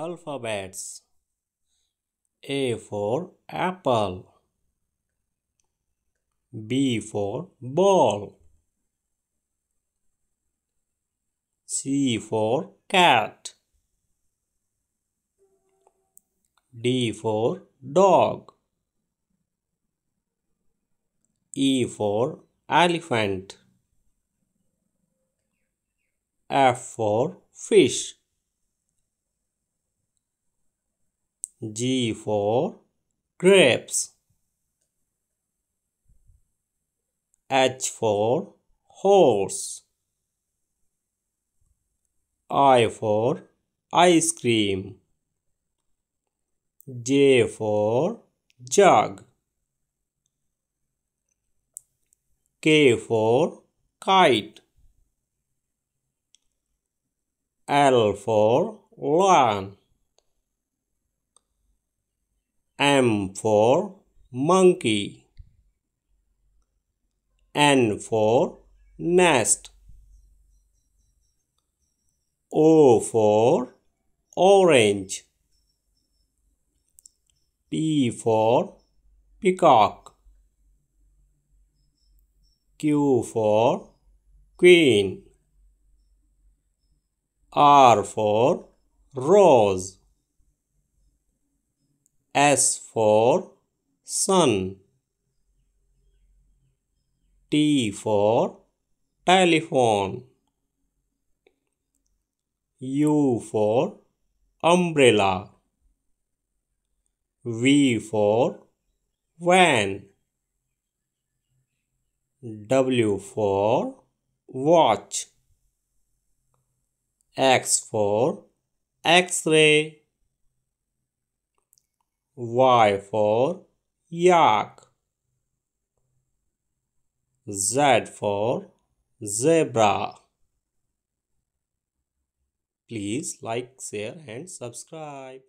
alphabets A for apple B for ball C for cat D for dog E for elephant F for fish G for grapes. H for horse. I for ice cream. J for jug. K for kite. L for lawn. M for monkey. N for nest. O for orange. P for peacock. Q for queen. R for rose. S for sun. T for telephone. U for umbrella. V for van. W for watch. X for x-ray. Y for yak. Z for zebra. Please like, share and subscribe.